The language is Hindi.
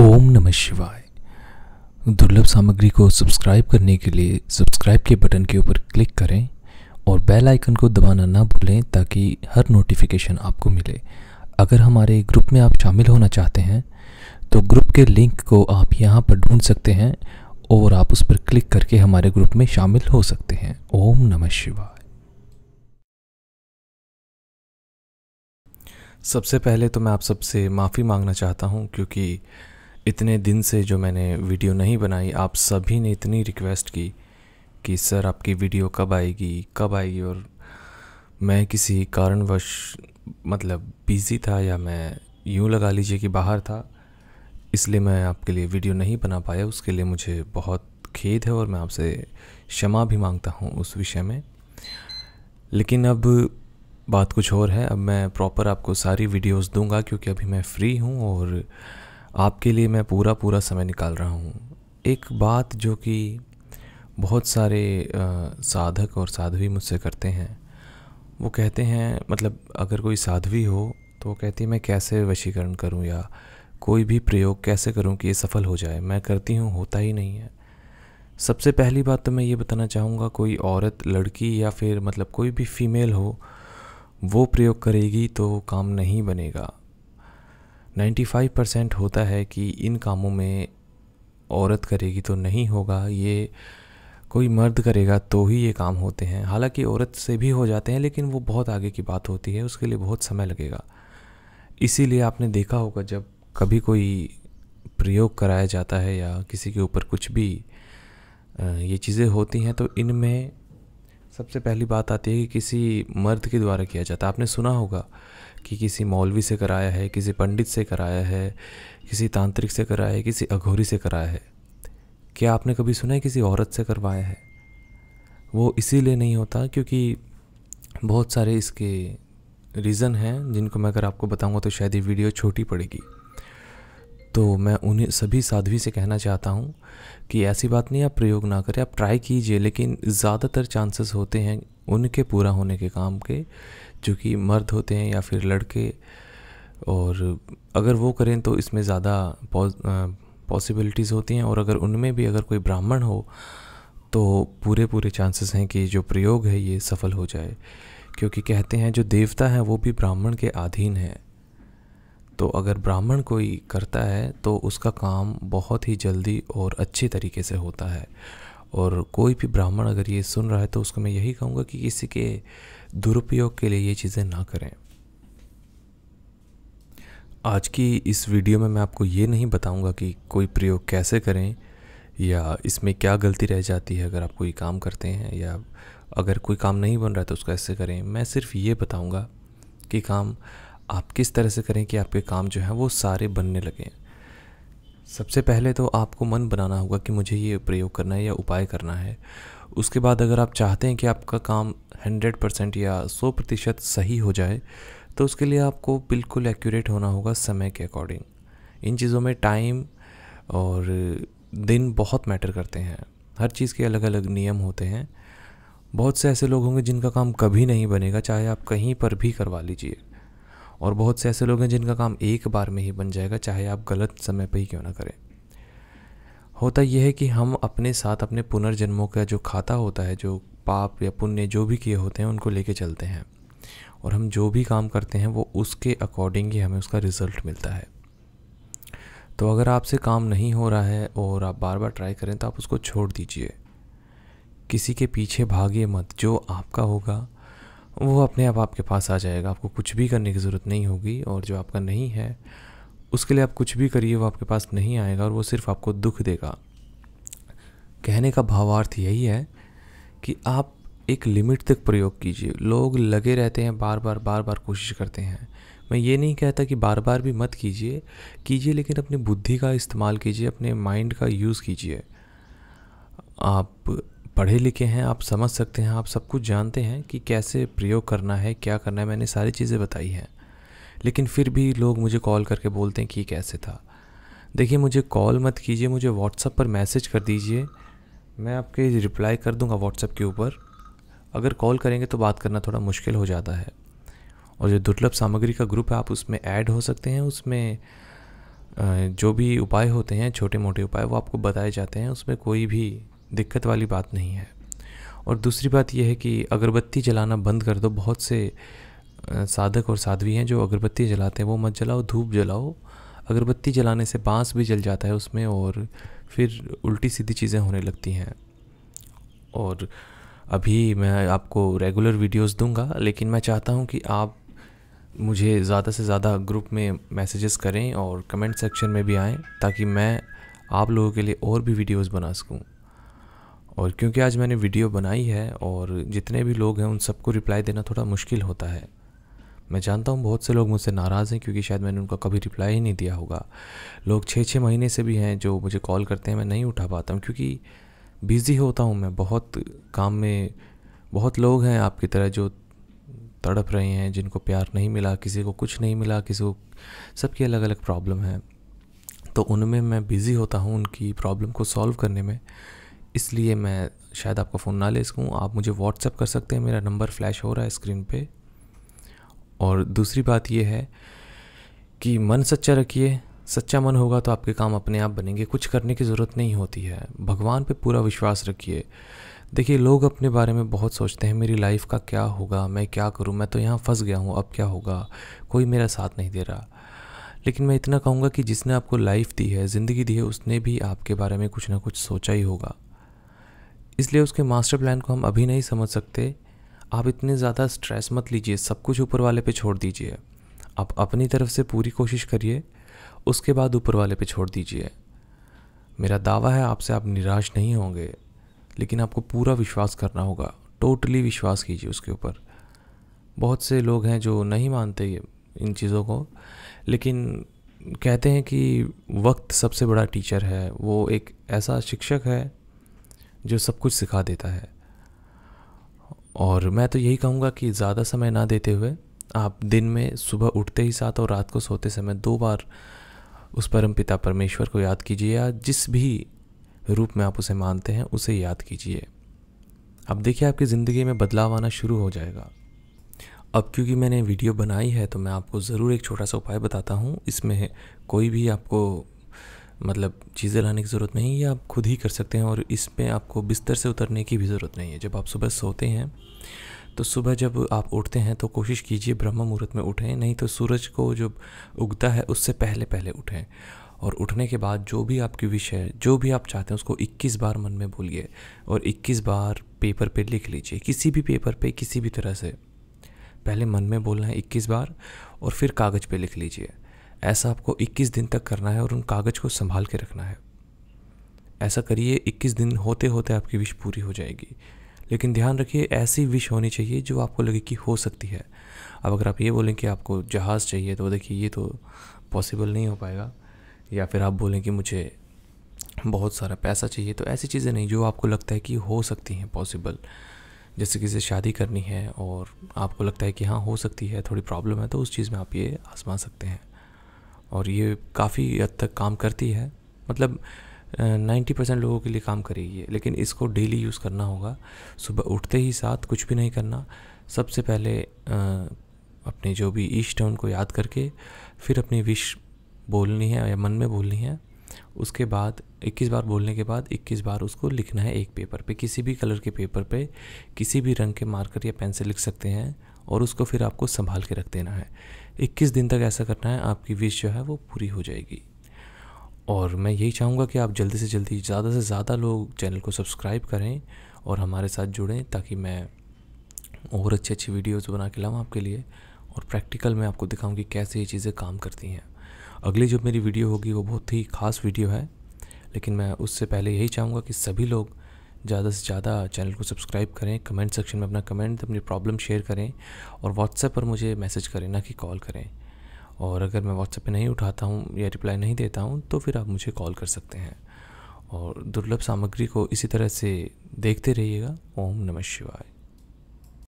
ओम नमः शिवाय दुर्लभ सामग्री को सब्सक्राइब करने के लिए सब्सक्राइब के बटन के ऊपर क्लिक करें और बेल आइकन को दबाना ना भूलें ताकि हर नोटिफिकेशन आपको मिले अगर हमारे ग्रुप में आप शामिल होना चाहते हैं तो ग्रुप के लिंक को आप यहाँ पर ढूंढ सकते हैं और आप उस पर क्लिक करके हमारे ग्रुप में शामिल हो सकते हैं ओम नमः शिवाय सबसे पहले तो मैं आप सबसे माफ़ी मांगना चाहता हूँ क्योंकि इतने दिन से जो मैंने वीडियो नहीं बनाई आप सभी ने इतनी रिक्वेस्ट की कि सर आपकी वीडियो कब आएगी कब आएगी और मैं किसी कारणवश मतलब बिज़ी था या मैं यूँ लगा लीजिए कि बाहर था इसलिए मैं आपके लिए वीडियो नहीं बना पाया उसके लिए मुझे बहुत खेद है और मैं आपसे क्षमा भी मांगता हूँ उस विषय में लेकिन अब बात कुछ और है अब मैं प्रॉपर आपको सारी वीडियोस दूंगा क्योंकि अभी मैं फ्री हूँ और आपके लिए मैं पूरा पूरा समय निकाल रहा हूँ एक बात जो कि बहुत सारे साधक और साध्वी मुझसे करते हैं वो कहते हैं मतलब अगर कोई साध्वी हो तो वो कहती है मैं कैसे वशीकरण करूँ या कोई भी प्रयोग कैसे करूँ कि ये सफल हो जाए मैं करती हूँ होता ही नहीं है सबसे पहली बात तो मैं ये बताना चाहूँगा कोई औरत लड़की या फिर मतलब कोई भी फीमेल हो वो प्रयोग करेगी तो काम नहीं बनेगा 95 परसेंट होता है कि इन कामों में औरत करेगी तो नहीं होगा ये कोई मर्द करेगा तो ही ये काम होते हैं हालांकि औरत से भी हो जाते हैं लेकिन वो बहुत आगे की बात होती है उसके लिए बहुत समय लगेगा इसीलिए आपने देखा होगा जब कभी कोई प्रयोग कराया जाता है या किसी के ऊपर कुछ भी ये चीज़ें होती हैं तो इनमें सबसे पहली बात आती है कि किसी मर्द के द्वारा किया जाता है आपने सुना होगा कि किसी मौलवी से कराया है किसी पंडित से कराया है किसी तांत्रिक से कराया है किसी अघोरी से कराया है क्या आपने कभी सुना है किसी औरत से करवाया है वो इसीलिए नहीं होता क्योंकि बहुत सारे इसके रीज़न हैं जिनको मैं अगर आपको बताऊंगा तो शायद ये वीडियो छोटी पड़ेगी तो मैं उन्हें सभी साध्वी से कहना चाहता हूँ कि ऐसी बात नहीं आप प्रयोग ना करें आप ट्राई कीजिए लेकिन ज़्यादातर चांसेस होते हैं उनके पूरा होने के काम के जो कि मर्द होते हैं या फिर लड़के और अगर वो करें तो इसमें ज़्यादा पॉसिबिलिटीज़ होती हैं और अगर उनमें भी अगर कोई ब्राह्मण हो तो पूरे पूरे चांसेस हैं कि जो प्रयोग है ये सफल हो जाए क्योंकि कहते हैं जो देवता हैं वो भी ब्राह्मण के अधीन है तो अगर ब्राह्मण कोई करता है तो उसका काम बहुत ही जल्दी और अच्छे तरीके से होता है और कोई भी ब्राह्मण अगर ये सुन रहा है तो उसको मैं यही कहूँगा कि किसी के दुरुपयोग के लिए ये चीज़ें ना करें आज की इस वीडियो में मैं आपको ये नहीं बताऊँगा कि कोई प्रयोग कैसे करें या इसमें क्या गलती रह जाती है अगर आप कोई काम करते हैं या अगर कोई काम नहीं बन रहा है तो उसको ऐसे करें मैं सिर्फ ये बताऊँगा कि काम आप किस तरह से करें कि आपके काम जो हैं वो सारे बनने लगें सबसे पहले तो आपको मन बनाना होगा कि मुझे ये प्रयोग करना है या उपाय करना है उसके बाद अगर आप चाहते हैं कि आपका काम हंड्रेड परसेंट या सौ प्रतिशत सही हो जाए तो उसके लिए आपको बिल्कुल एक्यूरेट होना होगा समय के अकॉर्डिंग इन चीज़ों में टाइम और दिन बहुत मैटर करते हैं हर चीज़ के अलग अलग नियम होते हैं बहुत से ऐसे लोग होंगे जिनका काम कभी नहीं बनेगा चाहे आप कहीं पर भी करवा लीजिए और बहुत से ऐसे लोग हैं जिनका काम एक बार में ही बन जाएगा चाहे आप गलत समय पर ही क्यों ना करें होता यह है कि हम अपने साथ अपने पुनर्जन्मों का जो खाता होता है जो पाप या पुण्य जो भी किए होते हैं उनको लेके चलते हैं और हम जो भी काम करते हैं वो उसके अकॉर्डिंग ही हमें उसका रिज़ल्ट मिलता है तो अगर आपसे काम नहीं हो रहा है और आप बार बार ट्राई करें तो आप उसको छोड़ दीजिए किसी के पीछे भागिए मत जो आपका होगा वो अपने आप आपके पास आ जाएगा आपको कुछ भी करने की ज़रूरत नहीं होगी और जो आपका नहीं है उसके लिए आप कुछ भी करिए वो आपके पास नहीं आएगा और वो सिर्फ आपको दुख देगा कहने का भावार्थ यही है कि आप एक लिमिट तक प्रयोग कीजिए लोग लगे रहते हैं बार बार बार बार कोशिश करते हैं मैं ये नहीं कहता कि बार बार भी मत कीजिए कीजिए लेकिन अपनी बुद्धि का इस्तेमाल कीजिए अपने माइंड का यूज़ कीजिए आप पढ़े लिखे हैं आप समझ सकते हैं आप सब कुछ जानते हैं कि कैसे प्रयोग करना है क्या करना है मैंने सारी चीज़ें बताई हैं लेकिन फिर भी लोग मुझे कॉल करके बोलते हैं कि कैसे था देखिए मुझे कॉल मत कीजिए मुझे व्हाट्सअप पर मैसेज कर दीजिए मैं आपके रिप्लाई कर दूंगा व्हाट्सअप के ऊपर अगर कॉल करेंगे तो बात करना थोड़ा मुश्किल हो जाता है और जो दुर्लभ सामग्री का ग्रुप है आप उसमें ऐड हो सकते हैं उसमें जो भी उपाय होते हैं छोटे मोटे उपाय वो आपको बताए जाते हैं उसमें कोई भी दिक्कत वाली बात नहीं है और दूसरी बात यह है कि अगरबत्ती जलाना बंद कर दो बहुत से साधक और साध्वी हैं जो अगरबत्ती जलाते हैं वो मत जलाओ धूप जलाओ अगरबत्ती जलाने से बांस भी जल जाता है उसमें और फिर उल्टी सीधी चीज़ें होने लगती हैं और अभी मैं आपको रेगुलर वीडियोस दूंगा लेकिन मैं चाहता हूं कि आप मुझे ज़्यादा से ज़्यादा ग्रुप में मैसेजेस करें और कमेंट सेक्शन में भी आएँ ताकि मैं आप लोगों के लिए और भी वीडियोस बना सकूं और क्योंकि आज मैंने वीडियो बनाई है और जितने भी लोग हैं उन सबको रिप्लाई देना थोड़ा मुश्किल होता है मैं जानता हूँ बहुत से लोग मुझसे नाराज़ हैं क्योंकि शायद मैंने उनका कभी रिप्लाई ही नहीं दिया होगा लोग छः छः महीने से भी हैं जो मुझे कॉल करते हैं मैं नहीं उठा पाता हूँ क्योंकि बिज़ी होता हूँ मैं बहुत काम में बहुत लोग हैं आपकी तरह जो तड़प रहे हैं जिनको प्यार नहीं मिला किसी को कुछ नहीं मिला किसी को सबकी अलग अलग प्रॉब्लम है तो उनमें मैं बिज़ी होता हूँ उनकी प्रॉब्लम को सॉल्व करने में इसलिए मैं शायद आपका फ़ोन ना ले सकूँ आप मुझे व्हाट्सएप कर सकते हैं मेरा नंबर फ्लैश हो रहा है स्क्रीन पे और दूसरी बात यह है कि मन सच्चा रखिए सच्चा मन होगा तो आपके काम अपने आप बनेंगे कुछ करने की ज़रूरत नहीं होती है भगवान पे पूरा विश्वास रखिए देखिए लोग अपने बारे में बहुत सोचते हैं मेरी लाइफ का क्या होगा मैं क्या करूँ मैं तो यहाँ फंस गया हूँ अब क्या होगा कोई मेरा साथ नहीं दे रहा लेकिन मैं इतना कहूँगा कि जिसने आपको लाइफ दी है ज़िंदगी दी है उसने भी आपके बारे में कुछ ना कुछ सोचा ही होगा इसलिए उसके मास्टर प्लान को हम अभी नहीं समझ सकते आप इतने ज़्यादा स्ट्रेस मत लीजिए सब कुछ ऊपर वाले पे छोड़ दीजिए आप अपनी तरफ से पूरी कोशिश करिए उसके बाद ऊपर वाले पे छोड़ दीजिए मेरा दावा है आपसे आप निराश नहीं होंगे लेकिन आपको पूरा विश्वास करना होगा टोटली विश्वास कीजिए उसके ऊपर बहुत से लोग हैं जो नहीं मानते इन चीज़ों को लेकिन कहते हैं कि वक्त सबसे बड़ा टीचर है वो एक ऐसा शिक्षक है जो सब कुछ सिखा देता है और मैं तो यही कहूँगा कि ज़्यादा समय ना देते हुए आप दिन में सुबह उठते ही साथ और रात को सोते समय दो बार उस परम पिता परमेश्वर को याद कीजिए या जिस भी रूप में आप उसे मानते हैं उसे याद कीजिए अब देखिए आपकी ज़िंदगी में बदलाव आना शुरू हो जाएगा अब क्योंकि मैंने वीडियो बनाई है तो मैं आपको ज़रूर एक छोटा सा उपाय बताता हूँ इसमें कोई भी आपको मतलब चीज़ें लाने की ज़रूरत नहीं है आप खुद ही कर सकते हैं और इस पर आपको बिस्तर से उतरने की भी ज़रूरत नहीं है जब आप सुबह सोते हैं तो सुबह जब आप उठते हैं तो कोशिश कीजिए ब्रह्म मुहूर्त में उठें नहीं तो सूरज को जो उगता है उससे पहले पहले उठें और उठने के बाद जो भी आपकी विश है जो भी आप चाहते हैं उसको 21 बार मन में बोलिए और 21 बार पेपर पे लिख लीजिए किसी भी पेपर पे किसी भी तरह से पहले मन में बोलना है 21 बार और फिर कागज़ पे लिख लीजिए ऐसा आपको 21 दिन तक करना है और उन कागज़ को संभाल के रखना है ऐसा करिए 21 दिन होते होते आपकी विश पूरी हो जाएगी लेकिन ध्यान रखिए ऐसी विश होनी चाहिए जो आपको लगे कि हो सकती है अब अगर आप ये बोलें कि आपको जहाज़ चाहिए तो देखिए ये तो पॉसिबल नहीं हो पाएगा या फिर आप बोलें कि मुझे बहुत सारा पैसा चाहिए तो ऐसी चीज़ें नहीं जो आपको लगता है कि हो सकती हैं पॉसिबल जैसे किसी शादी करनी है और आपको लगता है कि हाँ हो सकती है थोड़ी प्रॉब्लम है तो उस चीज़ में आप ये आजमा सकते हैं और ये काफ़ी हद तक काम करती है मतलब नाइन्टी परसेंट लोगों के लिए काम करेगी है लेकिन इसको डेली यूज़ करना होगा सुबह उठते ही साथ कुछ भी नहीं करना सबसे पहले अपने जो भी ईष्ट है उनको याद करके फिर अपनी विश बोलनी है या मन में बोलनी है उसके बाद 21 बार बोलने के बाद 21 बार उसको लिखना है एक पेपर पे किसी भी कलर के पेपर पे किसी भी रंग के मार्कर या पेंसिल लिख सकते हैं और उसको फिर आपको संभाल के रख देना है 21 दिन तक ऐसा करना है आपकी विश जो है वो पूरी हो जाएगी और मैं यही चाहूँगा कि आप जल्दी से जल्दी ज़्यादा से ज़्यादा लोग चैनल को सब्सक्राइब करें और हमारे साथ जुड़ें ताकि मैं और अच्छी अच्छी वीडियोज़ बना के लाऊँ आपके लिए और प्रैक्टिकल मैं आपको दिखाऊँ कि कैसे ये चीज़ें काम करती हैं अगली जो मेरी वीडियो होगी वो बहुत ही ख़ास वीडियो है लेकिन मैं उससे पहले यही चाहूँगा कि सभी लोग ज़्यादा से ज़्यादा चैनल को सब्सक्राइब करें कमेंट सेक्शन में अपना कमेंट अपनी प्रॉब्लम शेयर करें और व्हाट्सएप पर मुझे मैसेज करें ना कि कॉल करें और अगर मैं व्हाट्सएप पे नहीं उठाता हूँ या रिप्लाई नहीं देता हूँ तो फिर आप मुझे कॉल कर सकते हैं और दुर्लभ सामग्री को इसी तरह से देखते रहिएगा ओम नमः शिवाय